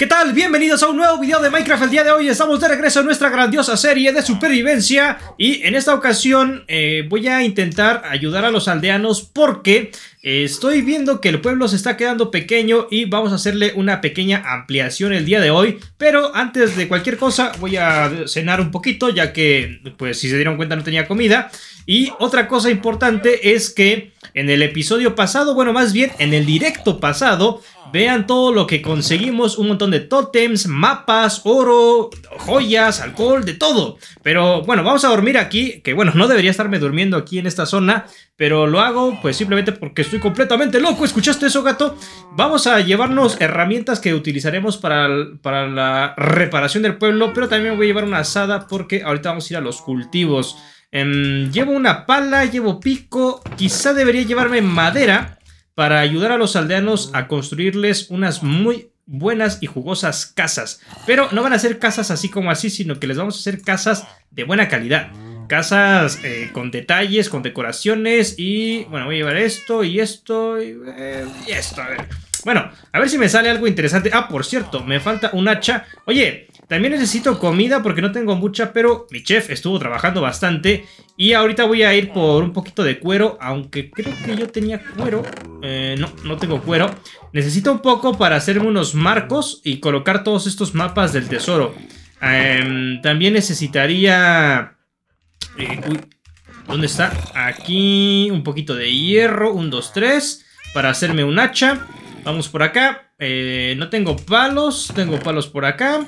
¿Qué tal? Bienvenidos a un nuevo video de Minecraft El día de hoy estamos de regreso a nuestra grandiosa serie de supervivencia Y en esta ocasión eh, voy a intentar ayudar a los aldeanos porque eh, estoy viendo que el pueblo se está quedando pequeño y vamos a hacerle una pequeña ampliación el día de hoy. Pero antes de cualquier cosa voy a cenar un poquito ya que pues si se dieron cuenta no tenía comida. Y otra cosa importante es que en el episodio pasado, bueno más bien en el directo pasado, vean todo lo que conseguimos, un montón de tótems, mapas, oro, joyas, alcohol, de todo. Pero bueno, vamos a dormir aquí, que bueno, no debería estarme durmiendo aquí en esta zona, pero lo hago pues simplemente porque estoy completamente loco. ¿Escuchaste eso, gato? Vamos a llevarnos herramientas que utilizaremos para, para la reparación del pueblo, pero también voy a llevar una asada porque ahorita vamos a ir a los cultivos. Em, llevo una pala, llevo pico, quizá debería llevarme madera para ayudar a los aldeanos a construirles unas muy buenas y jugosas casas. Pero no van a ser casas así como así, sino que les vamos a hacer casas de buena calidad casas eh, con detalles, con decoraciones y... Bueno, voy a llevar esto y esto eh, y, esto, a ver. Bueno, a ver si me sale algo interesante. Ah, por cierto, me falta un hacha. Oye, también necesito comida porque no tengo mucha, pero mi chef estuvo trabajando bastante. Y ahorita voy a ir por un poquito de cuero, aunque creo que yo tenía cuero. Eh, no, no tengo cuero. Necesito un poco para hacerme unos marcos y colocar todos estos mapas del tesoro. Em, también necesitaría... Eh, ¿dónde está? Aquí, un poquito de hierro, un, dos, tres, para hacerme un hacha. Vamos por acá. Eh, no tengo palos, tengo palos por acá.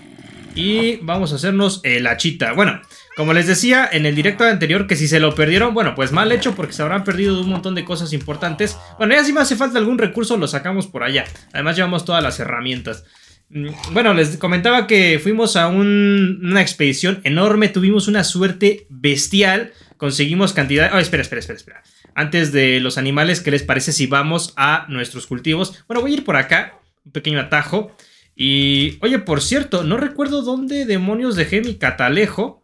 Y vamos a hacernos el hachita. Bueno, como les decía en el directo anterior, que si se lo perdieron, bueno, pues mal hecho porque se habrán perdido un montón de cosas importantes. Bueno, ya si me hace falta algún recurso, lo sacamos por allá. Además llevamos todas las herramientas. Mm, bueno, les comentaba que fuimos a una expedición enorme, tuvimos una suerte bestial, conseguimos cantidad... Oh, espera, espera, espera, espera. Antes de los animales, ¿qué les parece si vamos a nuestros cultivos? Bueno, voy a ir por acá, un pequeño atajo. Y, oye, por cierto, no recuerdo dónde demonios dejé mi catalejo.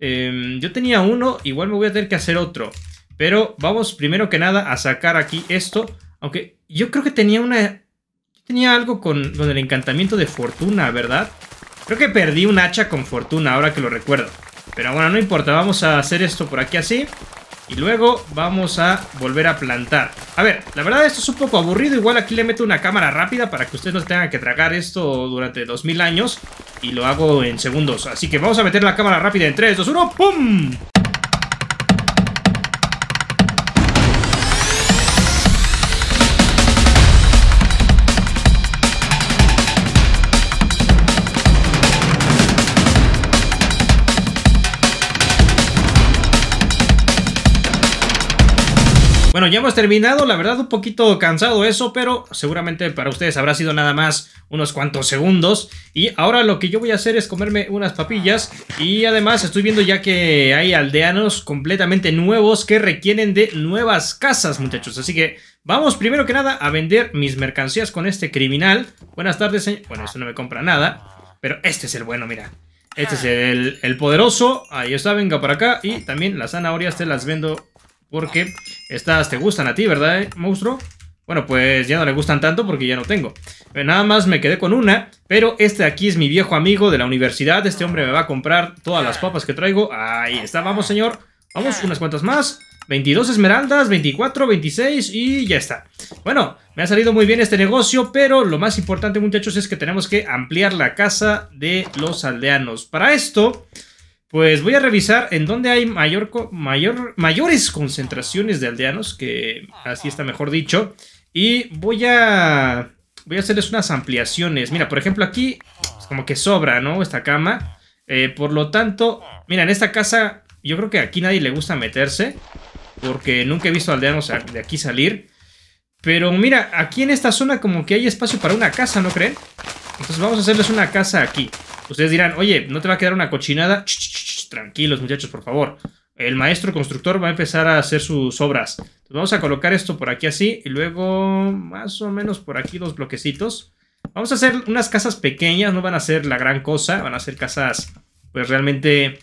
Em, yo tenía uno, igual me voy a tener que hacer otro. Pero vamos primero que nada a sacar aquí esto. Aunque yo creo que tenía una tenía algo con, el encantamiento de fortuna, ¿verdad? Creo que perdí un hacha con fortuna, ahora que lo recuerdo. Pero bueno, no importa, vamos a hacer esto por aquí así. Y luego vamos a volver a plantar. A ver, la verdad esto es un poco aburrido. Igual aquí le meto una cámara rápida para que ustedes no tengan que tragar esto durante 2000 años. Y lo hago en segundos. Así que vamos a meter la cámara rápida en 3, 2, 1. ¡Pum! Bueno, ya hemos terminado, la verdad un poquito cansado eso, pero seguramente para ustedes habrá sido nada más unos cuantos segundos. Y ahora lo que yo voy a hacer es comerme unas papillas y además estoy viendo ya que hay aldeanos completamente nuevos que requieren de nuevas casas, muchachos. Así que vamos primero que nada a vender mis mercancías con este criminal. Buenas tardes, señor. Bueno, eso no me compra nada, pero este es el bueno, mira. Este es el, poderoso. Ahí está, venga para acá. Y también las zanahorias te las vendo porque estas te gustan a ti, ¿verdad, eh, monstruo? Bueno, pues ya no le gustan tanto porque ya no tengo. Eh, nada más me quedé con una, pero este de aquí es mi viejo amigo de la universidad. Este hombre me va a comprar todas las papas que traigo. Ahí está, vamos, señor. Vamos, unas cuantas más. 22 esmeraldas, 24, 26 y ya está. Bueno, me ha salido muy bien este negocio, pero lo más importante, muchachos, es que tenemos que ampliar la casa de los aldeanos. Para esto, pues voy a revisar en dónde hay mayor, mayor, mayores concentraciones de aldeanos, que así está mejor dicho. Y voy a, voy a hacerles unas ampliaciones. Mira, por ejemplo, aquí es pues, como que sobra, ¿no? Esta cama. Eh, por lo tanto, mira, en esta casa yo creo que aquí nadie le gusta meterse. Porque nunca he visto aldeanos de aquí salir. Pero mira, aquí en esta zona como que hay espacio para una casa, ¿no creen? Entonces vamos a hacerles una casa aquí. Ustedes dirán, oye, ¿no te va a quedar una cochinada? tranquilos, muchachos, por favor. El maestro constructor va a empezar a hacer sus obras. Entonces, vamos a colocar esto por aquí así y luego más o menos por aquí dos bloquecitos. Vamos a hacer unas casas pequeñas, no van a ser la gran cosa, van a ser casas pues realmente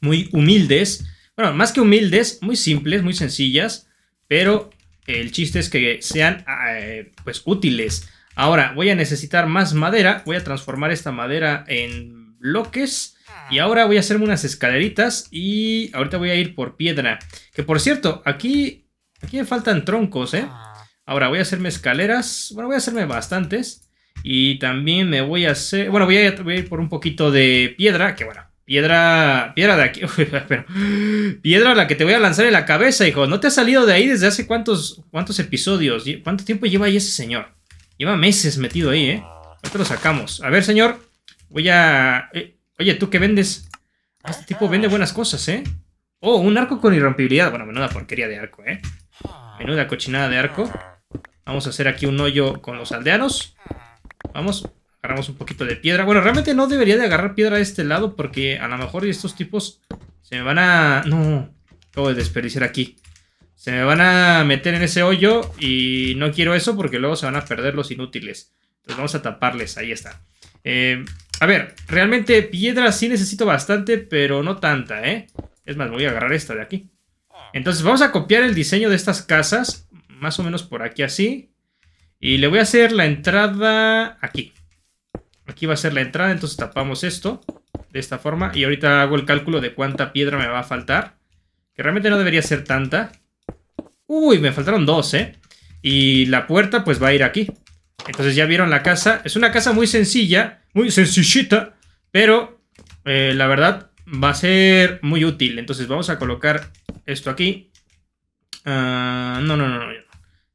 muy humildes. Bueno, más que humildes, muy simples, muy sencillas, pero el chiste es que sean eh, pues útiles. Ahora voy a necesitar más madera. Voy a transformar esta madera en bloques. Y ahora voy a hacerme unas escaleritas y ahorita voy a ir por piedra. Que por cierto, aquí, me faltan troncos, ¿eh? Ahora voy a hacerme escaleras. Bueno, voy a hacerme bastantes. Y también me voy a hacer... Bueno, voy a, ir por un poquito de piedra. Que bueno, Piedra. Piedra de aquí. Pero, piedra la que te voy a lanzar en la cabeza, hijo. No te has salido de ahí desde hace cuántos, cuántos episodios. ¿Cuánto tiempo lleva ahí ese señor? Lleva meses metido ahí, ¿eh? Ahorita lo sacamos. A ver, señor. Voy a... Eh, oye, ¿tú qué vendes? Ah, este tipo vende buenas cosas, ¿eh? Oh, un arco con irrompibilidad. Bueno, menuda porquería de arco, ¿eh? Menuda cochinada de arco. Vamos a hacer aquí un hoyo con los aldeanos. Vamos, agarramos un poquito de piedra. Bueno, realmente no debería de agarrar piedra de este lado porque a lo mejor estos tipos se me van a... No, acabo de desperdiciar aquí. Se me van a meter en ese hoyo y no quiero eso porque luego se van a perder los inútiles. Entonces vamos a taparles, ahí está. Eh, a ver, realmente piedra sí necesito bastante, pero no tanta, ¿eh? Es más, voy a agarrar esta de aquí. Entonces vamos a copiar el diseño de estas casas, más o menos por aquí así. Y le voy a hacer la entrada aquí. Aquí va a ser la entrada, entonces tapamos esto de esta forma. Y ahorita hago el cálculo de cuánta piedra me va a faltar. Que realmente no debería ser tanta. Uy, me faltaron dos, ¿eh? Y la puerta pues va a ir aquí. Entonces ya vieron la casa. Es una casa muy sencilla, muy sencillita, pero eh, la verdad va a ser muy útil. Entonces vamos a colocar esto aquí. Ah, no, no, no, no.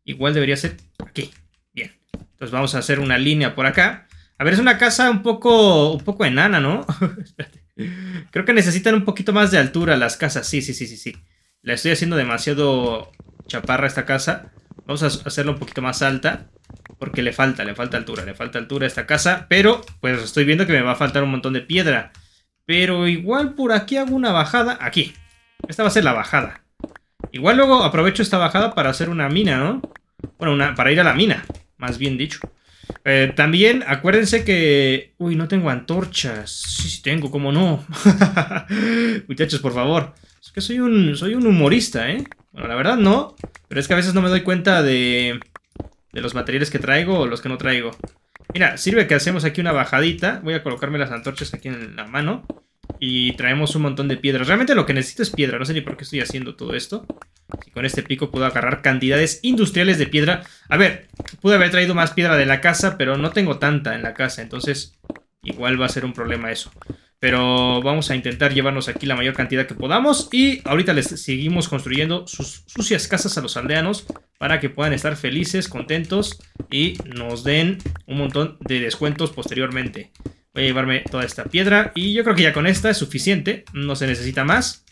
Igual debería ser aquí. Bien. Entonces vamos a hacer una línea por acá. A ver, es una casa un poco, un poco enana, ¿no? Creo que necesitan un poquito más de altura las casas. Sí, sí, sí, sí, sí. La estoy haciendo demasiado chaparra esta casa. Vamos a hacerla un poquito más alta. Porque le falta, le falta altura, le falta altura a esta casa. Pero, pues estoy viendo que me va a faltar un montón de piedra. Pero igual por aquí hago una bajada. Aquí. Esta va a ser la bajada. Igual luego aprovecho esta bajada para hacer una mina, ¿no? Bueno, una, para ir a la mina, más bien dicho. Eh, también acuérdense que... Uy, no tengo antorchas. Sí, sí tengo, ¿cómo no? Muchachos, por favor. Es que soy un, soy un humorista, ¿eh? Bueno, la verdad no, pero es que a veces no me doy cuenta de, de los materiales que traigo o los que no traigo. Mira, sirve que hacemos aquí una bajadita. Voy a colocarme las antorchas aquí en la mano. Y traemos un montón de piedras. Realmente lo que necesito es piedra. No sé ni por qué estoy haciendo todo esto. Si con este pico puedo agarrar cantidades industriales de piedra. A ver, pude haber traído más piedra de la casa, pero no tengo tanta en la casa. Entonces, igual va a ser un problema eso. Pero vamos a intentar llevarnos aquí la mayor cantidad que podamos. Y ahorita les seguimos construyendo sus sucias casas a los aldeanos. Para que puedan estar felices, contentos. Y nos den un montón de descuentos posteriormente. Voy a llevarme toda esta piedra. Y yo creo que ya con esta es suficiente. No se necesita más.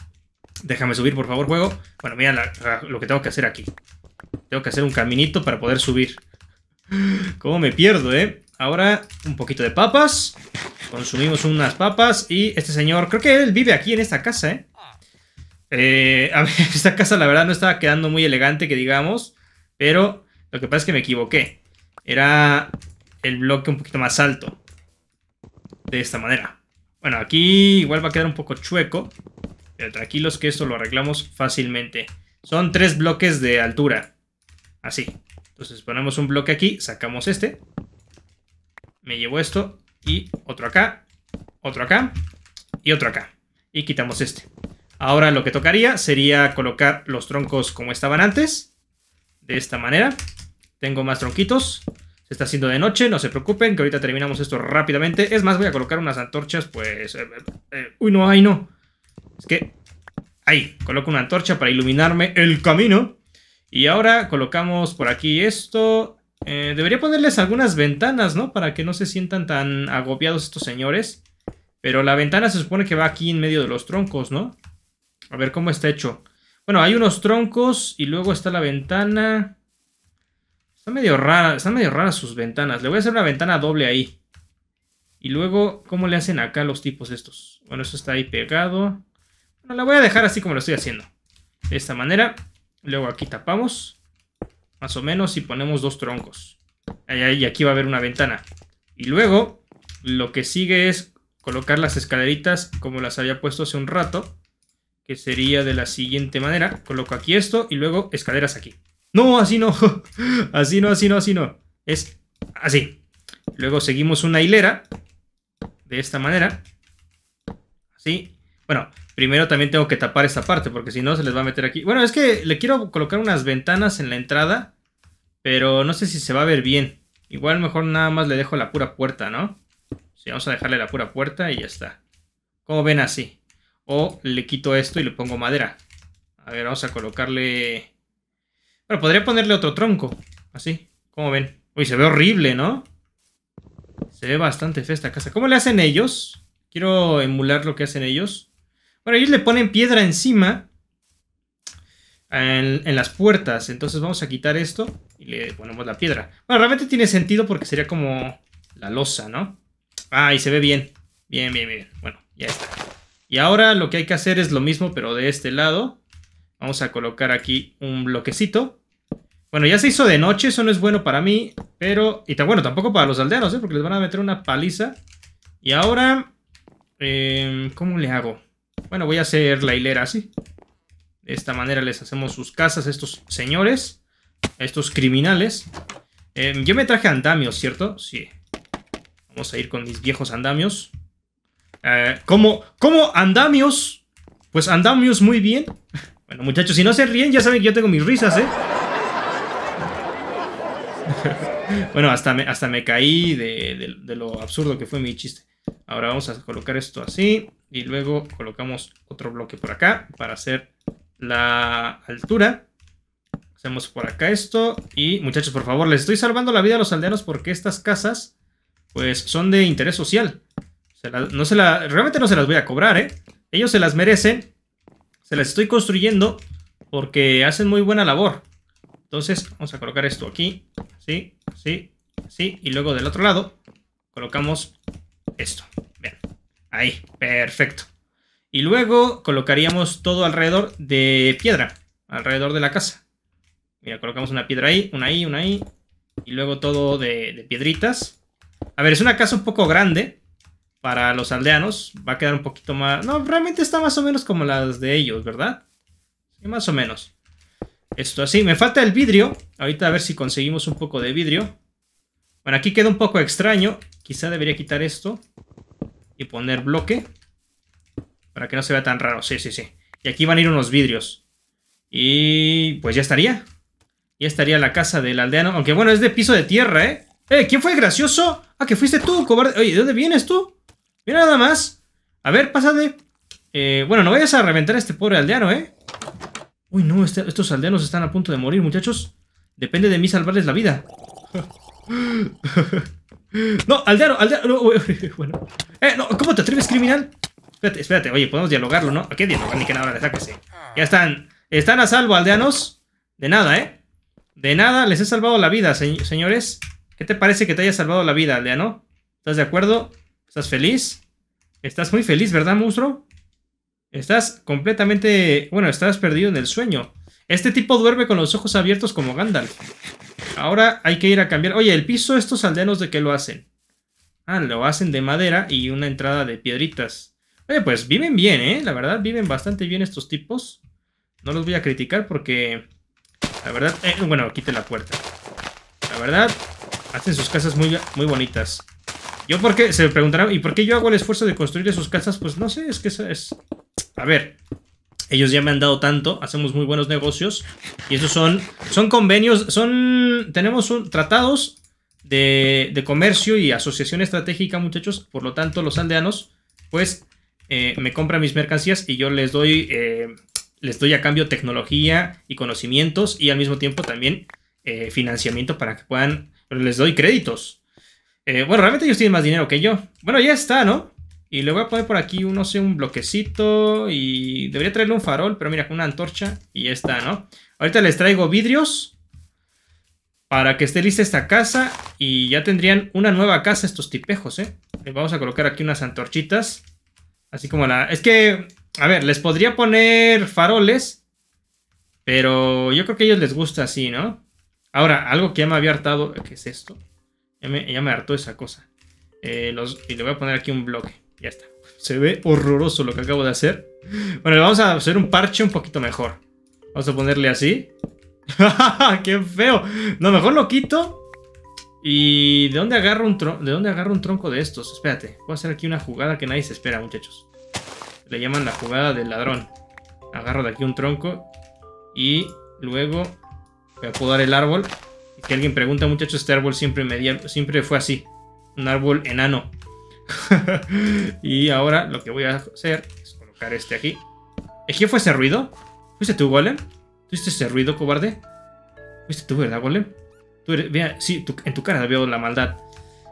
Déjame subir, por favor, juego. Bueno, mira lo que tengo que hacer aquí. Tengo que hacer un caminito para poder subir. ¿Cómo me pierdo, eh? Ahora un poquito de papas. Consumimos unas papas y este señor, creo que él vive aquí en esta casa, ¿eh? eh a ver, esta casa la verdad no estaba quedando muy elegante, que digamos, pero lo que pasa es que me equivoqué. Era el bloque un poquito más alto. De esta manera. Bueno, aquí igual va a quedar un poco chueco, pero tranquilos que esto lo arreglamos fácilmente. Son tres bloques de altura. Así. Entonces ponemos un bloque aquí, sacamos este. Me llevo esto y otro acá, otro acá y otro acá. Y quitamos este. Ahora lo que tocaría sería colocar los troncos como estaban antes. De esta manera. Tengo más tronquitos. Se está haciendo de noche, no se preocupen, que ahorita terminamos esto rápidamente. Es más, voy a colocar unas antorchas, pues... Eh, eh, eh, uy, no, ay no. Es que... Ahí, coloco una antorcha para iluminarme el camino. Y ahora colocamos por aquí esto. Eh, debería ponerles algunas ventanas, ¿no? Para que no se sientan tan agobiados estos señores. Pero la ventana se supone que va aquí en medio de los troncos, ¿no? A ver cómo está hecho. Bueno, hay unos troncos y luego está la ventana. Está medio rara, están medio raras sus ventanas. Le voy a hacer una ventana doble ahí. Y luego, ¿cómo le hacen acá los tipos estos? Bueno, eso está ahí pegado. Bueno, la voy a dejar así como lo estoy haciendo. De esta manera. Luego aquí tapamos más o menos, si ponemos dos troncos. Y aquí va a haber una ventana. Y luego, lo que sigue es colocar las escaleritas como las había puesto hace un rato, que sería de la siguiente manera. Coloco aquí esto y luego escaleras aquí. No, así no. Así no, así no, así no. Es así. Luego seguimos una hilera de esta manera. Así. Bueno, primero también tengo que tapar esta parte, porque si no se les va a meter aquí. Bueno, es que le quiero colocar unas ventanas en la entrada, pero no sé si se va a ver bien. Igual mejor nada más le dejo la pura puerta, ¿no? Sí, vamos a dejarle la pura puerta y ya está. Como ven así. O le quito esto y le pongo madera. A ver, vamos a colocarle... Bueno, podría ponerle otro tronco. Así, como ven. Uy, se ve horrible, ¿no? Se ve bastante fea esta casa. ¿Cómo le hacen ellos? Quiero emular lo que hacen ellos. Bueno, ellos le ponen piedra encima en, las puertas. Entonces vamos a quitar esto y le ponemos la piedra. Bueno, realmente tiene sentido porque sería como la losa, ¿no? Ah, y se ve bien. Bien, bien, bien. Bueno, ya está. Y ahora lo que hay que hacer es lo mismo, pero de este lado. Vamos a colocar aquí un bloquecito. Bueno, ya se hizo de noche, eso no es bueno para mí, pero... Y bueno, tampoco para los aldeanos, ¿eh? Porque les van a meter una paliza. Y ahora... Em, ¿Cómo le hago? Bueno, voy a hacer la hilera así. De esta manera les hacemos sus casas a estos señores, a estos criminales. Em, yo me traje andamios, ¿cierto? Sí. Vamos a ir con mis viejos andamios. Eh, ¿cómo, ¿Cómo andamios? Pues andamios muy bien. Bueno, muchachos, si no se ríen, ya saben que yo tengo mis risas, ¿eh? bueno, hasta me, hasta me caí de lo absurdo que fue mi chiste. Ahora vamos a colocar esto así y luego colocamos otro bloque por acá para hacer la altura. Hacemos por acá esto y muchachos, por favor, les estoy salvando la vida a los aldeanos porque estas casas pues son de interés social. no se la, realmente no se las voy a cobrar, ¿eh? Ellos se las merecen. Se las estoy construyendo porque hacen muy buena labor. Entonces vamos a colocar esto aquí, así, así, así. Y luego del otro lado colocamos esto. bien, Ahí, perfecto. Y luego colocaríamos todo alrededor de piedra, alrededor de la casa. Mira, colocamos una piedra ahí, una ahí, una ahí. Y luego todo de, piedritas. A ver, es una casa un poco grande para los aldeanos. Va a quedar un poquito más... No, realmente está más o menos como las de ellos, ¿verdad? más o menos. Esto así. Me falta el vidrio. Ahorita a ver si conseguimos un poco de vidrio. Bueno, aquí queda un poco extraño. Quizá debería quitar esto y poner bloque para que no se vea tan raro. Sí, sí, sí. Y aquí van a ir unos vidrios. Y pues ya estaría. Ya estaría la casa del aldeano. Aunque bueno, es de piso de tierra, ¿eh? ¿Eh? ¿Quién fue el gracioso? Ah, que fuiste tú, cobarde. Oye, ¿de dónde vienes tú? Mira nada más. A ver, pásate. Eh, bueno, no vayas a reventar a este pobre aldeano, ¿eh? Uy, no, este, estos aldeanos están a punto de morir, muchachos. Depende de mí salvarles la vida. No, aldeano, aldeano. Bueno. Eh, no, ¿cómo te atreves, criminal? Espérate, espérate, oye, podemos dialogarlo, ¿no? ¿A qué dialogar? Ni que nada, sáquese. Ya están. Están a salvo, aldeanos. De nada, ¿eh? De nada, les he salvado la vida, señores. ¿Qué te parece que te haya salvado la vida, aldeano? ¿Estás de acuerdo? ¿Estás feliz? Estás muy feliz, ¿verdad, monstruo? Estás completamente... Bueno, estás perdido en el sueño. Este tipo duerme con los ojos abiertos como Gandalf. Ahora hay que ir a cambiar. Oye, el piso, estos aldeanos, ¿de qué lo hacen? Ah, lo hacen de madera y una entrada de piedritas. Oye, pues viven bien, ¿eh? La verdad, viven bastante bien estos tipos. No los voy a criticar porque... La verdad... Eh, bueno, quite la puerta. La verdad, hacen sus casas muy, muy bonitas. Yo porque... Se preguntarán, ¿y por qué yo hago el esfuerzo de construir sus casas? Pues no sé, es que eso es... A ver, ellos ya me han dado tanto, hacemos muy buenos negocios. Y esos son, son convenios, son, tenemos tratados de, de comercio y asociación estratégica, muchachos. Por lo tanto, los andeanos pues, eh, me compran mis mercancías y yo les doy, eh, les doy a cambio tecnología y conocimientos y al mismo tiempo también eh, financiamiento para que puedan, les doy créditos. bueno, realmente ellos tienen más dinero que yo. Bueno, ya está, ¿no? Y le voy a poner por aquí, no sé, un bloquecito y debería traerle un farol, pero mira, con una antorcha y ya está, ¿no? Ahorita les traigo vidrios para que esté lista esta casa y ya tendrían una nueva casa estos tipejos, ¿eh? vamos a colocar aquí unas antorchitas, así como la... Es que, a ver, les podría poner faroles, pero yo creo que a ellos les gusta así, ¿no? Ahora, algo que ya me había hartado, ¿qué es esto? Ya me, hartó esa cosa. Eh, y le voy a poner aquí un bloque. Ya está. Se ve horroroso lo que acabo de hacer. Bueno, vamos a hacer un parche un poquito mejor. Vamos a ponerle así. ¡Qué feo! No, mejor lo quito. ¿Y de dónde, agarro un ¿de dónde agarro un tronco de estos? Espérate, voy a hacer aquí una jugada que nadie se espera, muchachos. Le llaman la jugada del ladrón. Agarro de aquí un tronco y luego voy a apodar el árbol. Que alguien pregunta, muchachos, este árbol siempre, siempre fue así. Un árbol enano. y ahora lo que voy a hacer es colocar este aquí. ¿Y qué fue ese ruido? ¿Fuiste tú, Golem? ¿Tuviste ese ruido, cobarde? ¿Fuiste tú, verdad, Golem? sí, en tu cara veo la maldad.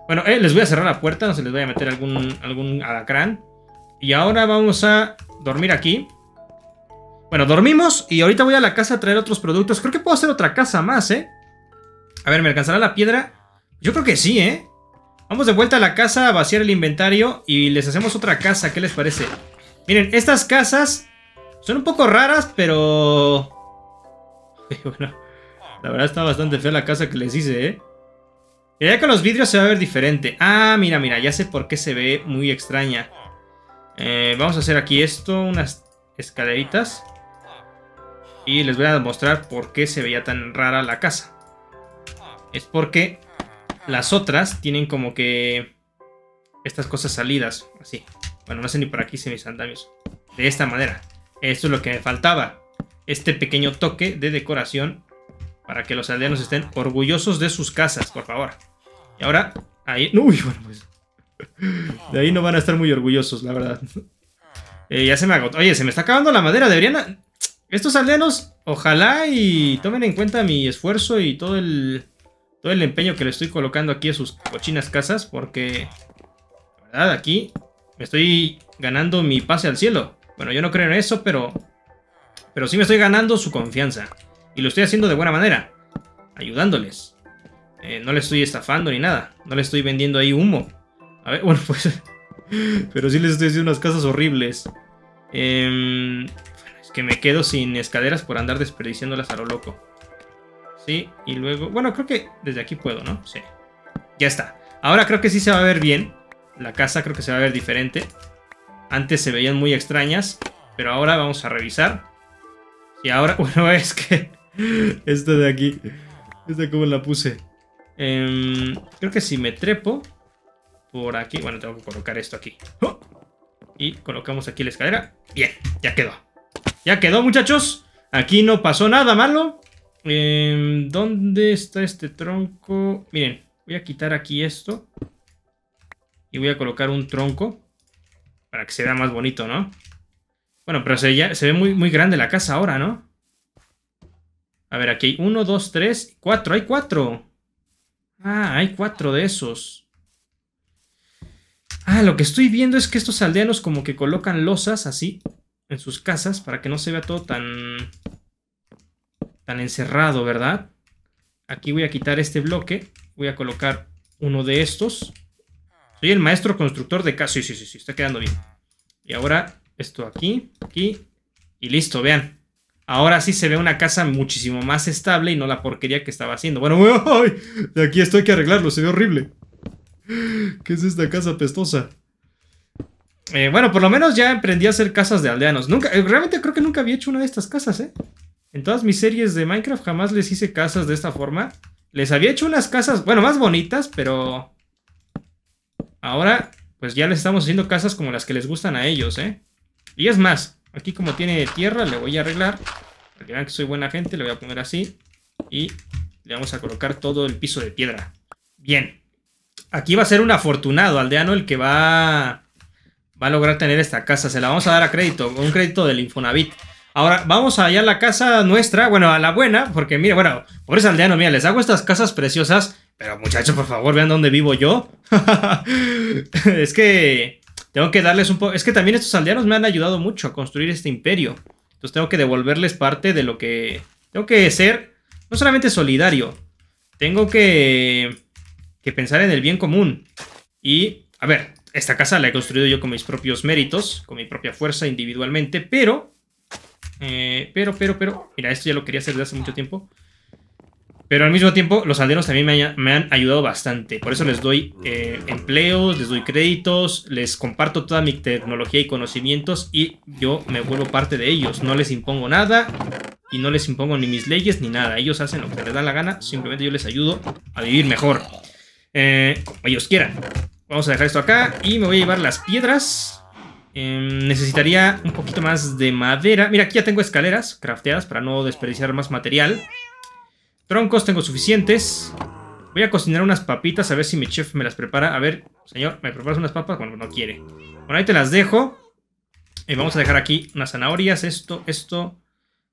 Bueno, eh, les voy a cerrar la puerta, no se les voy a meter algún, algún alacrán. Y ahora vamos a dormir aquí. Bueno, dormimos y ahorita voy a la casa a traer otros productos. Creo que puedo hacer otra casa más, ¿eh? A ver, ¿me alcanzará la piedra? Yo creo que sí, ¿eh? Vamos de vuelta a la casa a vaciar el inventario y les hacemos otra casa. ¿Qué les parece? Miren, estas casas son un poco raras, pero... bueno, la verdad está bastante fea la casa que les hice, ¿eh? ¿eh? ya con los vidrios se va a ver diferente. Ah, mira, mira, ya sé por qué se ve muy extraña. Eh, vamos a hacer aquí esto, unas escaleritas. Y les voy a mostrar por qué se veía tan rara la casa. Es porque las otras tienen como que estas cosas salidas, así. Bueno, no sé ni por aquí si mis andamios. De esta manera. Esto es lo que me faltaba. Este pequeño toque de decoración para que los aldeanos estén orgullosos de sus casas, por favor. Y ahora, ahí... Uy, bueno, pues... De ahí no van a estar muy orgullosos, la verdad. Ah. Eh, ya se me agotó. Oye, se me está acabando la madera, deberían... Estos aldeanos, ojalá y tomen en cuenta mi esfuerzo y todo el todo el empeño que le estoy colocando aquí a sus cochinas casas, porque, la verdad, aquí me estoy ganando mi pase al cielo. Bueno, yo no creo en eso, pero, pero sí me estoy ganando su confianza. Y lo estoy haciendo de buena manera, ayudándoles. Eh, no le estoy estafando ni nada, no le estoy vendiendo ahí humo. A ver, bueno, pues... pero sí les estoy haciendo unas casas horribles. Em, es que me quedo sin escaleras por andar desperdiciándolas a lo loco. Sí, y luego... Bueno, creo que desde aquí puedo, ¿no? Sí. Ya está. Ahora creo que sí se va a ver bien. La casa creo que se va a ver diferente. Antes se veían muy extrañas. Pero ahora vamos a revisar. Y ahora... Bueno, es que... Esto de aquí. Esta como la puse. Em, creo que si me trepo... Por aquí... Bueno, tengo que colocar esto aquí. ¡Oh! Y colocamos aquí la escalera. Bien, ya quedó. Ya quedó, muchachos. Aquí no pasó nada malo. Em, ¿Dónde está este tronco? Miren, voy a quitar aquí esto. Y voy a colocar un tronco. Para que se vea más bonito, ¿no? Bueno, pero se, ve muy, muy grande la casa ahora, ¿no? A ver, aquí hay uno, dos, tres, cuatro. ¡Hay cuatro! Ah, hay cuatro de esos. Ah, lo que estoy viendo es que estos aldeanos como que colocan losas así en sus casas para que no se vea todo tan tan encerrado, ¿verdad? Aquí voy a quitar este bloque, voy a colocar uno de estos. Soy el maestro constructor de casa. Sí, sí, sí, sí, está quedando bien. Y ahora esto aquí, aquí y listo, vean. Ahora sí se ve una casa muchísimo más estable y no la porquería que estaba haciendo. Bueno, ¡ay! de aquí esto hay que arreglarlo, se ve horrible. ¿Qué es esta casa pestosa? Eh, bueno, por lo menos ya emprendí a hacer casas de aldeanos. Nunca, eh, realmente creo que nunca había hecho una de estas casas, ¿eh? En todas mis series de Minecraft jamás les hice casas de esta forma. Les había hecho unas casas, bueno, más bonitas, pero... Ahora, pues ya les estamos haciendo casas como las que les gustan a ellos, ¿eh? Y es más, aquí como tiene tierra, le voy a arreglar. Para que vean que soy buena gente, le voy a poner así. Y le vamos a colocar todo el piso de piedra. Bien. Aquí va a ser un afortunado aldeano el que va... Va a lograr tener esta casa. Se la vamos a dar a crédito. Un crédito del Infonavit. Ahora vamos allá a la casa nuestra, bueno, a la buena, porque mire, bueno, pobres aldeanos, mira, les hago estas casas preciosas, pero muchachos, por favor, vean dónde vivo yo. es que tengo que darles un poco, es que también estos aldeanos me han ayudado mucho a construir este imperio. Entonces tengo que devolverles parte de lo que... Tengo que ser no solamente solidario, tengo que, que pensar en el bien común. Y, a ver, esta casa la he construido yo con mis propios méritos, con mi propia fuerza individualmente, pero eh, pero, pero, pero, mira, esto ya lo quería hacer desde hace mucho tiempo. Pero al mismo tiempo, los aldeanos también me, han ayudado bastante. Por eso les doy eh, empleos, les doy créditos, les comparto toda mi tecnología y conocimientos y yo me vuelvo parte de ellos. No les impongo nada y no les impongo ni mis leyes ni nada. Ellos hacen lo que les da la gana, simplemente yo les ayudo a vivir mejor. como eh, ellos quieran. Vamos a dejar esto acá y me voy a llevar las piedras Em, necesitaría un poquito más de madera. Mira, aquí ya tengo escaleras crafteadas para no desperdiciar más material. Troncos tengo suficientes. Voy a cocinar unas papitas a ver si mi chef me las prepara. A ver, señor, ¿me preparas unas papas? Bueno, no quiere. Bueno, ahí te las dejo. Y eh, vamos a dejar aquí unas zanahorias, esto, esto.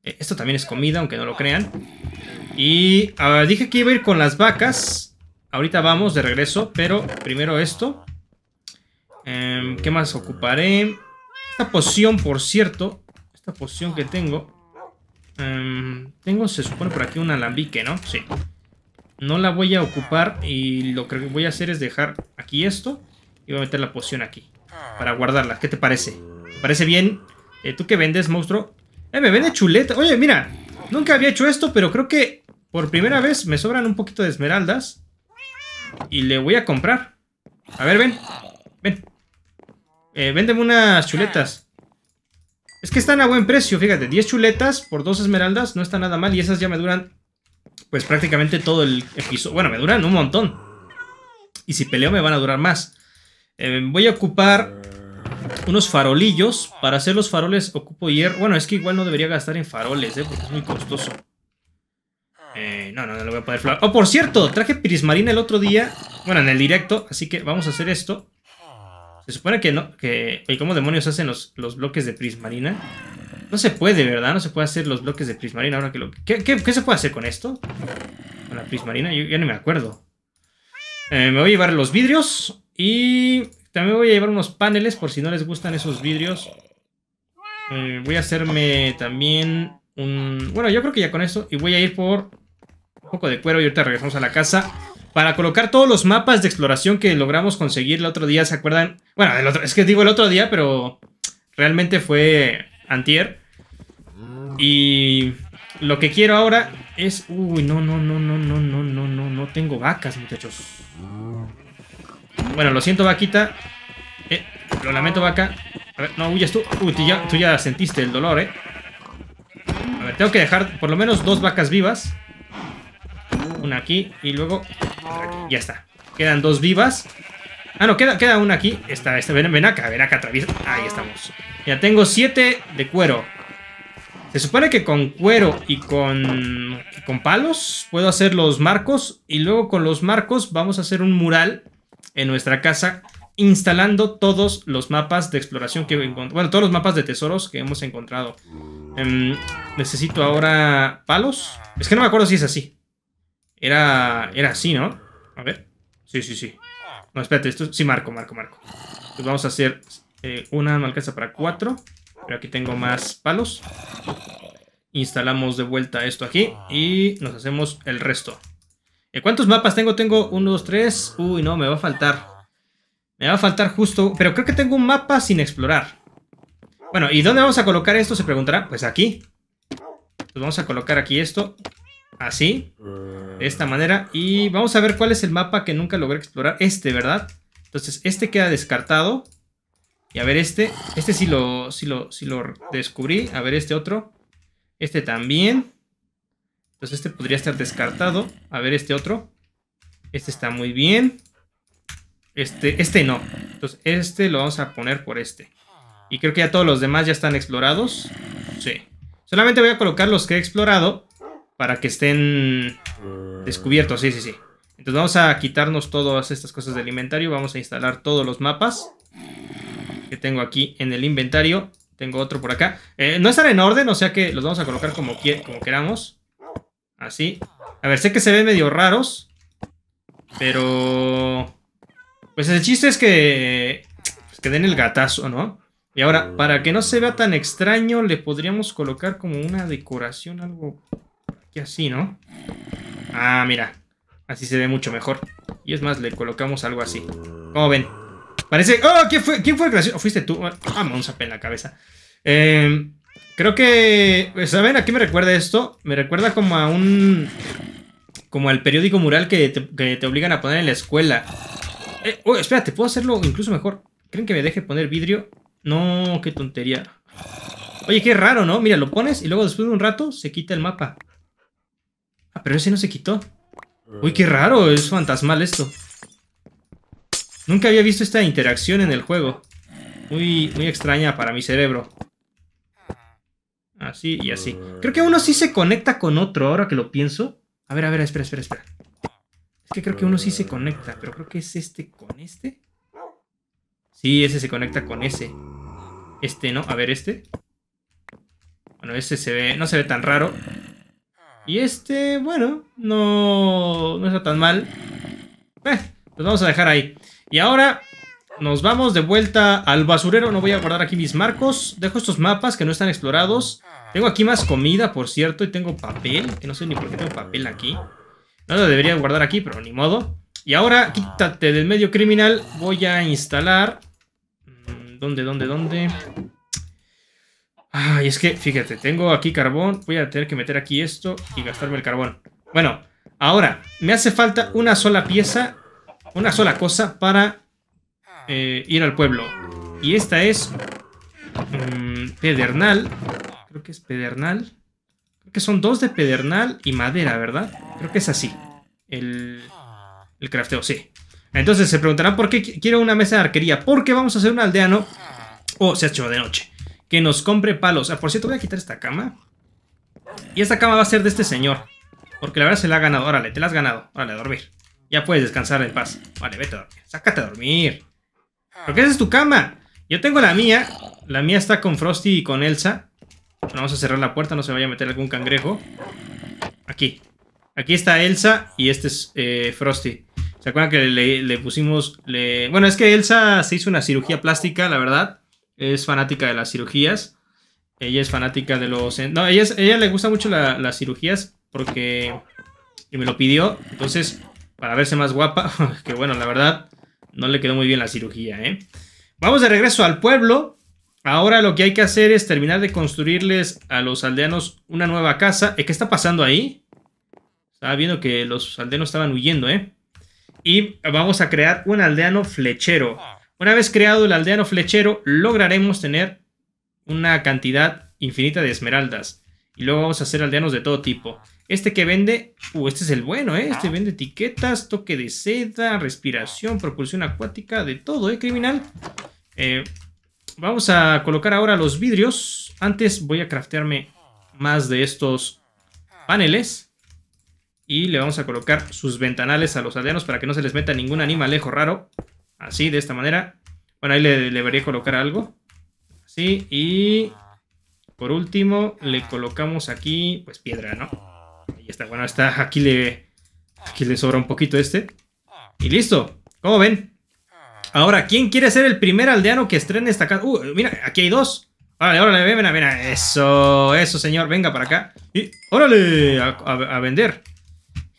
Eh, esto también es comida, aunque no lo crean. Y ah, dije que iba a ir con las vacas. Ahorita vamos de regreso, pero primero esto. Em, ¿Qué más ocuparé? Esta poción, por cierto. Esta poción que tengo. Em, tengo, se supone por aquí un alambique, ¿no? Sí. No la voy a ocupar y lo que voy a hacer es dejar aquí esto. Y voy a meter la poción aquí. Para guardarla. ¿Qué te parece? ¿Te parece bien? Eh, ¿Tú qué vendes, monstruo? Eh, me vende chuleta. Oye, mira. Nunca había hecho esto, pero creo que por primera vez me sobran un poquito de esmeraldas. Y le voy a comprar. A ver, ven. Ven. Eh, véndeme unas chuletas. Es que están a buen precio, fíjate. 10 chuletas por 2 esmeraldas no está nada mal. Y esas ya me duran, pues prácticamente todo el episodio. Bueno, me duran un montón. Y si peleo me van a durar más. Eh, voy a ocupar unos farolillos. Para hacer los faroles ocupo hierro. Bueno, es que igual no debería gastar en faroles, eh, porque es muy costoso. Eh, no, no, no lo voy a poder flotar Oh, por cierto, traje pirismarina el otro día. Bueno, en el directo. Así que vamos a hacer esto. Se supone que no, que... ¿Y cómo demonios hacen los, los bloques de prismarina? No se puede, ¿verdad? No se puede hacer los bloques de prismarina ahora que lo... ¿Qué, se puede hacer con esto? Con la prismarina, yo ya no me acuerdo. Eh, me voy a llevar los vidrios y también voy a llevar unos paneles por si no les gustan esos vidrios. Eh, voy a hacerme también un... Bueno, yo creo que ya con esto. Y voy a ir por un poco de cuero y ahorita regresamos a la casa para colocar todos los mapas de exploración que logramos conseguir el otro día, ¿se acuerdan? Bueno, el otro, es que digo el otro día, pero realmente fue antier. Y lo que quiero ahora es... Uy, no, no, no, no, no, no, no, no, no tengo vacas, muchachos. Bueno, lo siento, vaquita. Eh, lo lamento, vaca. A ver, no huyas tú. Uy, ya, tú ya sentiste el dolor, ¿eh? A ver, tengo que dejar por lo menos dos vacas vivas. Una aquí y luego Ah. Ya está. Quedan dos vivas. Ah, no, queda, queda una aquí. Esta, esta, ven, acá, ven acá, atraviesa. Ahí estamos. Ya tengo siete de cuero. Se supone que con cuero y con, con palos puedo hacer los marcos. Y luego con los marcos vamos a hacer un mural en nuestra casa instalando todos los mapas de exploración que encontrado. Bueno, todos los mapas de tesoros que hemos encontrado. Em, necesito ahora palos. Es que no me acuerdo si es así. Era, era así, ¿no? A ver. Sí, sí, sí. No, espérate, esto sí marco, marco, marco. Entonces vamos a hacer eh, una, no alcanza para cuatro. Pero aquí tengo más palos. Instalamos de vuelta esto aquí y nos hacemos el resto. Eh, ¿Cuántos mapas tengo? Tengo uno, dos, tres. Uy, no, me va a faltar. Me va a faltar justo... Pero creo que tengo un mapa sin explorar. Bueno, ¿y dónde vamos a colocar esto? Se preguntará. Pues aquí. Entonces pues vamos a colocar aquí esto. Así de esta manera. Y vamos a ver cuál es el mapa que nunca logré explorar. Este, ¿verdad? Entonces, este queda descartado. Y a ver este. Este sí lo, lo, lo descubrí. A ver este otro. Este también. Entonces este podría estar descartado. A ver este otro. Este está muy bien. Este, este no. Entonces este lo vamos a poner por este. Y creo que ya todos los demás ya están explorados. Sí. Solamente voy a colocar los que he explorado para que estén Descubierto, sí, sí, sí. Entonces vamos a quitarnos todas estas cosas del inventario. Vamos a instalar todos los mapas que tengo aquí en el inventario. Tengo otro por acá. Eh, no están en orden, o sea que los vamos a colocar como, como queramos. Así. A ver, sé que se ven medio raros. Pero... Pues el chiste es que... Pues, que den el gatazo, ¿no? Y ahora, para que no se vea tan extraño, le podríamos colocar como una decoración, algo así, ¿no? Ah, mira. Así se ve mucho mejor. Y es más, le colocamos algo así. ¿Cómo ven? Parece... ¡Oh! ¿Quién fue, ¿quién fue el gracioso? ¿Fuiste tú? Vamos, ah, un zapé en la cabeza. Eh, creo que... Pues, ¿Saben a qué me recuerda esto? Me recuerda como a un... Como al periódico mural que te, obligan a poner en la escuela. Eh, oh, espérate, puedo hacerlo incluso mejor. ¿Creen que me deje poner vidrio? No, qué tontería. Oye, qué raro, ¿no? Mira, lo pones y luego después de un rato se quita el mapa. Ah, pero ese no se quitó. Eh. Uy, qué raro, es fantasmal esto. Nunca había visto esta interacción en el juego. Muy, muy extraña para mi cerebro. Así y así. Creo que uno sí se conecta con otro, ahora que lo pienso. A ver, a ver, espera, espera, espera. Es que creo que uno sí se conecta, pero creo que es este con este. Sí, ese se conecta con ese. Este, ¿no? A ver, este. Bueno, ese se ve... No se ve tan raro. Y este, bueno, no, no está tan mal. Eh, los pues vamos a dejar ahí. Y ahora nos vamos de vuelta al basurero. No voy a guardar aquí mis marcos. Dejo estos mapas que no están explorados. Tengo aquí más comida, por cierto. Y tengo papel. Que no sé ni por qué tengo papel aquí. No lo debería guardar aquí, pero ni modo. Y ahora, quítate del medio criminal. Voy a instalar... Mm, ¿Dónde, dónde, dónde? Ay, es que, fíjate, tengo aquí carbón. Voy a tener que meter aquí esto y gastarme el carbón. Bueno, ahora, me hace falta una sola pieza, una sola cosa para eh, ir al pueblo. Y esta es mm, pedernal. Creo que es pedernal. Creo que son dos de pedernal y madera, ¿verdad? Creo que es así. El, el crafteo, sí. Entonces se preguntarán por qué quiero una mesa de arquería. Porque vamos a hacer un aldeano. Oh, se ha hecho de noche que nos compre palos. Ah, por cierto, voy a quitar esta cama. Y esta cama va a ser de este señor. Porque la verdad se la ha ganado. Órale, te la has ganado. Órale, a dormir. Ya puedes descansar en paz. Vale, vete a dormir. Sácate a dormir. Porque esa es tu cama. Yo tengo la mía. La mía está con Frosty y con Elsa. vamos a cerrar la puerta, no se vaya a meter algún cangrejo. Aquí. Aquí está Elsa y este es eh, Frosty. ¿Se acuerdan que le, pusimos... Bueno, es que Elsa se hizo una cirugía plástica, la verdad es fanática de las cirugías. Ella es fanática de los... No, ella, ella le gusta mucho las cirugías porque... Y me lo pidió. Entonces, para verse más guapa, que bueno, la verdad, no le quedó muy bien la cirugía, ¿eh? Vamos de regreso al pueblo. Ahora lo que hay que hacer es terminar de construirles a los aldeanos una nueva casa. Eh, ¿Qué está pasando ahí? Estaba viendo que los aldeanos estaban huyendo, ¿eh? Y vamos a crear un aldeano flechero. Una vez creado el aldeano flechero, lograremos tener una cantidad infinita de esmeraldas. Y luego vamos a hacer aldeanos de todo tipo. Este que vende, uh, este es el bueno, ¿eh? Este vende etiquetas, toque de seda, respiración, propulsión acuática, de todo, ¿eh? Criminal. Eh, vamos a colocar ahora los vidrios. Antes voy a craftearme más de estos paneles. Y le vamos a colocar sus ventanales a los aldeanos para que no se les meta ningún animal, animalejo raro. Así, de esta manera. Bueno, ahí le debería colocar algo. Así, y por último le colocamos aquí, pues piedra, ¿no? Ahí está, bueno, está, aquí le, le sobra un poquito este. Y listo, ¿cómo ven? Ahora, ¿quién quiere ser el primer aldeano que estrene esta casa? Uh, mira, aquí hay dos. Órale, órale, ven, ven, ven. Eso, eso, señor, venga para acá. Y, órale, a, a vender.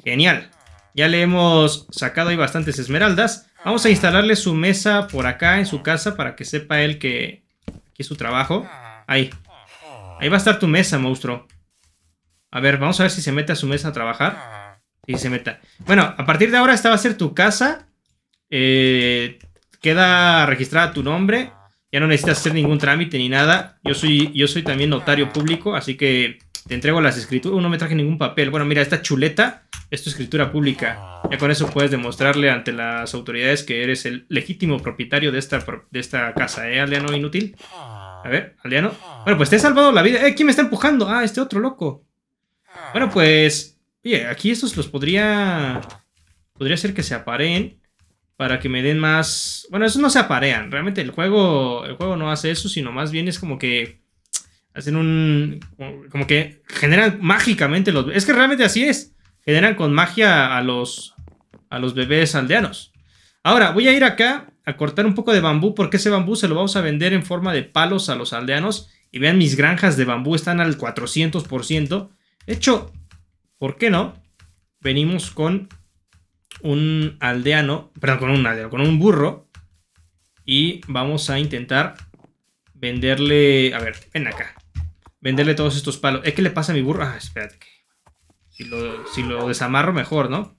Genial. Ya le hemos sacado ahí bastantes esmeraldas. Vamos a ah. instalarle su mesa por acá en su casa para que sepa él que aquí es su trabajo. Ah. Ahí. Ahí va a estar tu mesa, monstruo. A ver, vamos a ver si se mete a su mesa a trabajar. Ah. Si se meta. Bueno, a partir de ahora esta va a ser tu casa. Eh, queda registrada tu nombre. Ya no necesitas hacer ningún trámite ni nada. Yo soy, yo soy también notario público, así que te entrego las escrituras. Uh, no me traje ningún papel. Bueno, mira, esta chuleta es tu escritura pública. Ya con eso puedes demostrarle ante las autoridades que eres el legítimo propietario de esta, de esta casa, ¿eh, aldeano inútil? A ver, aldeano. Bueno, pues te he salvado la vida. ¡Eh, quién me está empujando! ¡Ah, este otro loco! Bueno, pues... Oye, aquí estos los podría... Podría ser que se apareen para que me den más... Bueno, esos no se aparean. Realmente el juego, el juego no hace eso, sino más bien es como que... Hacen un... Como que generan mágicamente los... Es que realmente así es generan con magia a los a los bebés aldeanos. Ahora, voy a ir acá a cortar un poco de bambú porque ese bambú se lo vamos a vender en forma de palos a los aldeanos. Y vean, mis granjas de bambú están al 400%. De hecho, ¿por qué no? Venimos con un aldeano, perdón, con un aldeano, con un burro. Y vamos a intentar venderle, a ver, ven acá. Venderle todos estos palos. ¿Es que le pasa a mi burro? Ah, espérate Si lo, si lo desamarro mejor, ¿no?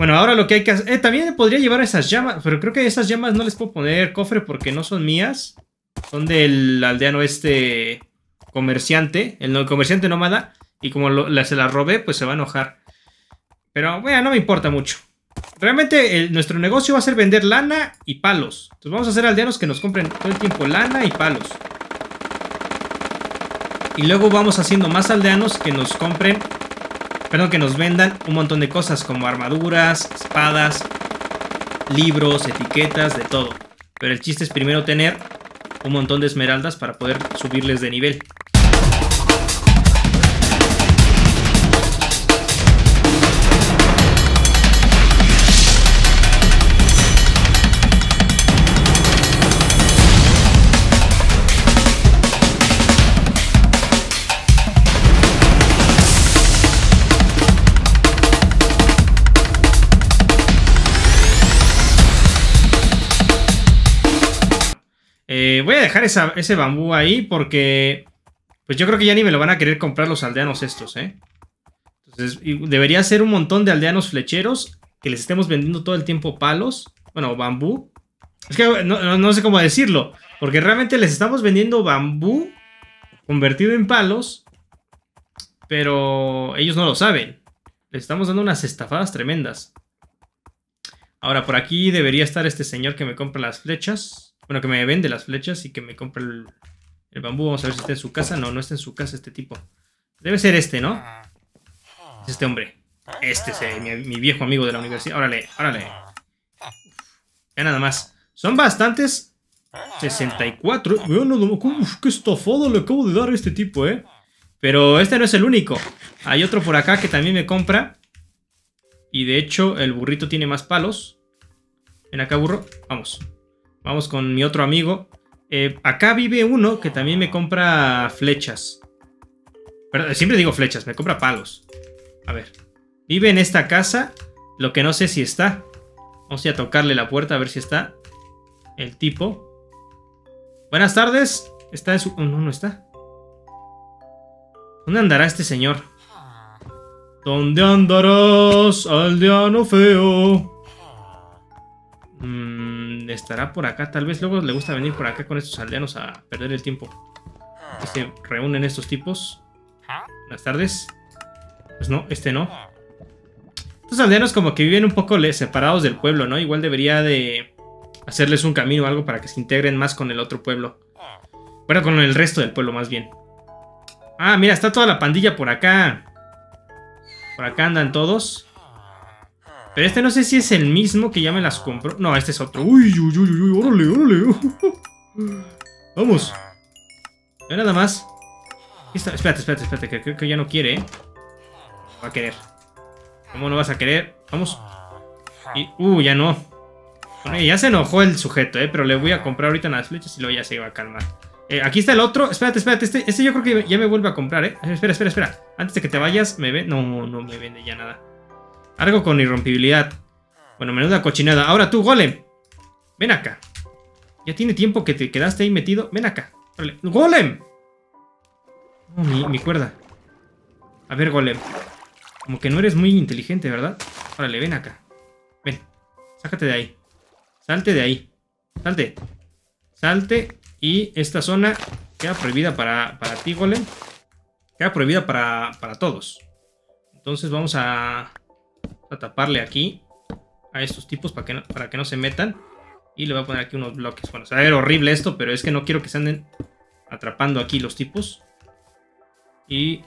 Bueno, ahora lo que hay que hacer... Eh, también podría llevar esas llamas, pero creo que esas llamas no les puedo poner cofre porque no son mías. Son del aldeano este comerciante, el, comerciante nómada. Y como se las robé, pues se va a enojar. Pero bueno, no me importa mucho. Realmente nuestro negocio va a ser vender lana y palos. Entonces vamos a hacer aldeanos que nos compren todo el tiempo lana y palos. Y luego vamos haciendo más aldeanos que nos compren Perdón, que nos vendan un montón de cosas como armaduras, espadas, libros, etiquetas, de todo. Pero el chiste es primero tener un montón de esmeraldas para poder subirles de nivel. Eh, voy a dejar ese bambú ahí porque... Pues yo creo que ya ni me lo van a querer comprar los aldeanos estos, ¿eh? Entonces, debería ser un montón de aldeanos flecheros que les estemos vendiendo todo el tiempo palos. Bueno, bambú. Es que no sé cómo decirlo. Porque realmente les estamos vendiendo bambú convertido en palos. Pero ellos no lo saben. Les estamos dando unas estafadas tremendas. Ahora, por aquí debería estar este señor que me compra las flechas. Bueno, que me vende las flechas y que me compre el, bambú. Vamos a ver si está en su casa. No, no está en su casa este tipo. Debe ser este, ¿no? Ah. Es este hombre. Este es eh, mi, viejo amigo de la universidad. Órale, órale. Ya nada más. Son bastantes. 64. no, uf, qué estofado le acabo de dar a este tipo, ¿eh? Pero este no es el único. Hay otro por acá que también me compra. Y de hecho, el burrito tiene más palos. Ven acá, burro. Vamos. Vamos con mi otro amigo. Eh, acá vive uno que también me compra flechas. Pero eh, siempre digo flechas, me compra palos. A ver. Vive en esta casa, lo que no sé si está. Vamos a, tocarle la puerta a ver si está el tipo. Buenas tardes. Está en su... Oh, no, no está. ¿Dónde andará este señor? ¿Dónde andarás, aldeano feo? Mmm estará por acá. Tal vez luego le gusta venir por acá con estos aldeanos a perder el tiempo. Se reúnen estos tipos. Buenas tardes. Pues no, este no. Estos aldeanos como que viven un poco separados del pueblo, ¿no? Igual debería de hacerles un camino o algo para que se integren más con el otro pueblo. Bueno, con el resto del pueblo más bien. Ah, mira, está toda la pandilla por acá. Por acá andan todos. Pero este no sé si es el mismo que ya me las compro. No, este es otro. Uy, uy, uy, uy, órale, órale. Vamos. No nada más. Está? Espérate, espérate, espérate, que creo que ya no quiere, ¿eh? Va a querer. ¿Cómo no vas a querer? Vamos. Y, uh, ya no. ya se enojó el sujeto, ¿eh? Pero le voy a comprar ahorita las flechas y luego ya se iba a calmar. Eh, aquí está el otro. Espérate, espérate. Este, este, yo creo que ya me vuelve a comprar, ¿eh? Espera, espera, espera. Antes de que te vayas, me ve... No, no me vende ya nada. Algo con irrompibilidad. Bueno, menuda cochinada. Ahora tú, golem. Ven acá. Ya tiene tiempo que te quedaste ahí metido. Ven acá. ¡Golem! Oh, mi, cuerda. A ver, golem. Como que no eres muy inteligente, ¿verdad? Órale, ven acá. Ven. Sácate de ahí. Salte de ahí. Salte. Salte. Y esta zona queda prohibida para, ti, golem. Queda prohibida para todos. Entonces vamos a a taparle aquí a estos tipos para que, no, para que no se metan. Y le voy a poner aquí unos bloques. Bueno, se va a ver horrible esto, pero es que no quiero que se anden atrapando aquí los tipos. Y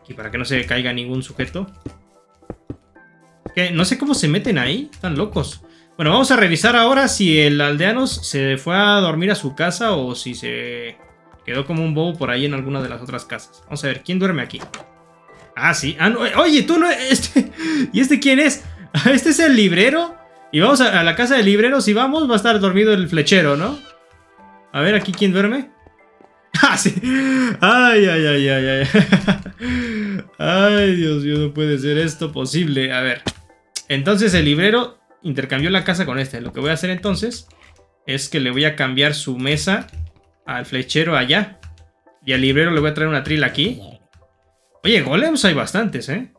aquí para que no se caiga ningún sujeto. Que no sé cómo se meten ahí, están locos. Bueno, vamos a revisar ahora si el aldeano se fue a dormir a su casa o si se quedó como un bobo por ahí en alguna de las otras casas. Vamos a ver, ¿quién duerme aquí? Ah, sí. Ah, no. Oye, tú no. Este, ¿Y este quién es? Este es el librero. Y vamos a, la casa del librero. Si vamos, va a estar dormido el flechero, ¿no? A ver, aquí quién duerme. Ah, sí. Ay, ay, ay, ay, ay. Ay, Dios mío, no puede ser esto posible. A ver. Entonces el librero intercambió la casa con este. Lo que voy a hacer entonces es que le voy a cambiar su mesa al flechero allá. Y al librero le voy a traer una trila aquí. Oye, golems hay bastantes, ¿eh? Entonces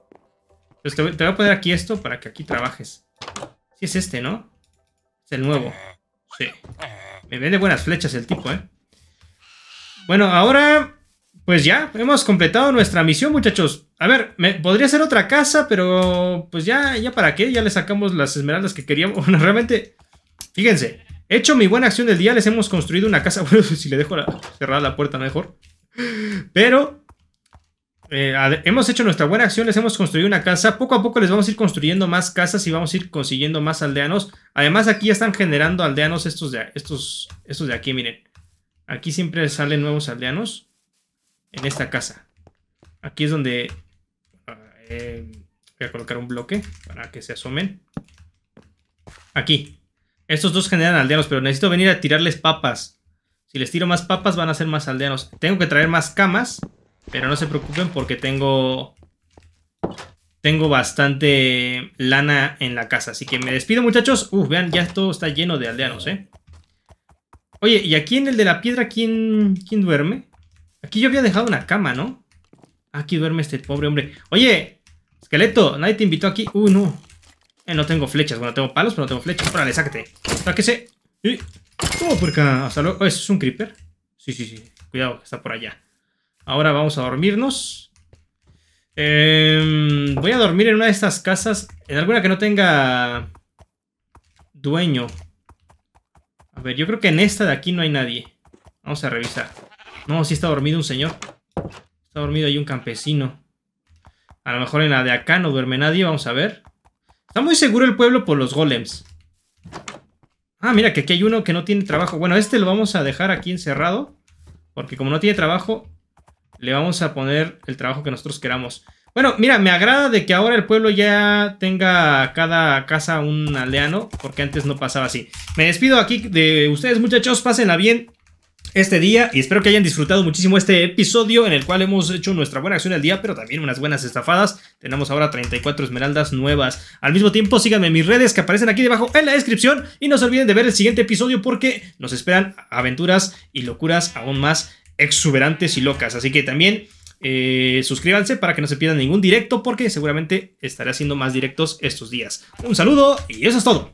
pues te voy, a poner aquí esto para que aquí trabajes. Sí es este, ¿no? Es el nuevo. Sí. Me vende buenas flechas el tipo, ¿eh? Bueno, ahora... Pues ya, hemos completado nuestra misión, muchachos. A ver, podría ser otra casa, pero... Pues ya, ¿ya para qué? Ya le sacamos las esmeraldas que queríamos. Bueno, realmente... Fíjense. He hecho mi buena acción del día, les hemos construido una casa. Bueno, si le dejo cerrar la puerta, mejor. Pero eh, hemos hecho nuestra buena acción, les hemos construido una casa. Poco a poco les vamos a ir construyendo más casas y vamos a ir consiguiendo más aldeanos. Además, aquí ya están generando aldeanos estos de, estos, estos de aquí, miren. Aquí siempre salen nuevos aldeanos en esta casa. Aquí es donde... Ah, eh, voy a colocar un bloque para que se asomen. Aquí. Estos dos generan aldeanos, pero necesito venir a tirarles papas. Si les tiro más papas van a ser más aldeanos. Tengo que traer más camas. Pero no se preocupen porque tengo... Tengo bastante lana en la casa. Así que me despido, muchachos. Uf, vean, ya todo está lleno de aldeanos, ¿eh? Oye, ¿y aquí en el de la piedra quién, quién duerme? Aquí yo había dejado una cama, ¿no? Aquí duerme este pobre hombre. Oye, esqueleto, nadie te invitó aquí. Uh, no. Eh, no tengo flechas. Bueno, tengo palos, pero no tengo flechas. Órale, sáquete. Sáquese. Oh, por acá. Hasta luego. Oh, es un creeper? Sí, sí, sí. Cuidado, está por allá. Ahora vamos a dormirnos. Em, voy a dormir en una de estas casas. En alguna que no tenga dueño. A ver, yo creo que en esta de aquí no hay nadie. Vamos a revisar. No, sí está dormido un señor. Está dormido ahí un campesino. A lo mejor en la de acá no duerme nadie. Vamos a ver. Está muy seguro el pueblo por los golems. Ah, mira, que aquí hay uno que no tiene trabajo. Bueno, este lo vamos a dejar aquí encerrado. Porque como no tiene trabajo, le vamos a poner el trabajo que nosotros queramos. Bueno, mira, me agrada de que ahora el pueblo ya tenga cada casa un aldeano, porque antes no pasaba así. Me despido aquí de ustedes, muchachos. Pásenla bien este día y espero que hayan disfrutado muchísimo este episodio en el cual hemos hecho nuestra buena acción del día, pero también unas buenas estafadas. Tenemos ahora 34 esmeraldas nuevas. Al mismo tiempo, síganme en mis redes que aparecen aquí debajo en la descripción y no se olviden de ver el siguiente episodio porque nos esperan aventuras y locuras aún más exuberantes y locas. Así que también eh, suscríbanse para que no se pierdan ningún directo porque seguramente estaré haciendo más directos estos días. Un saludo y eso es todo.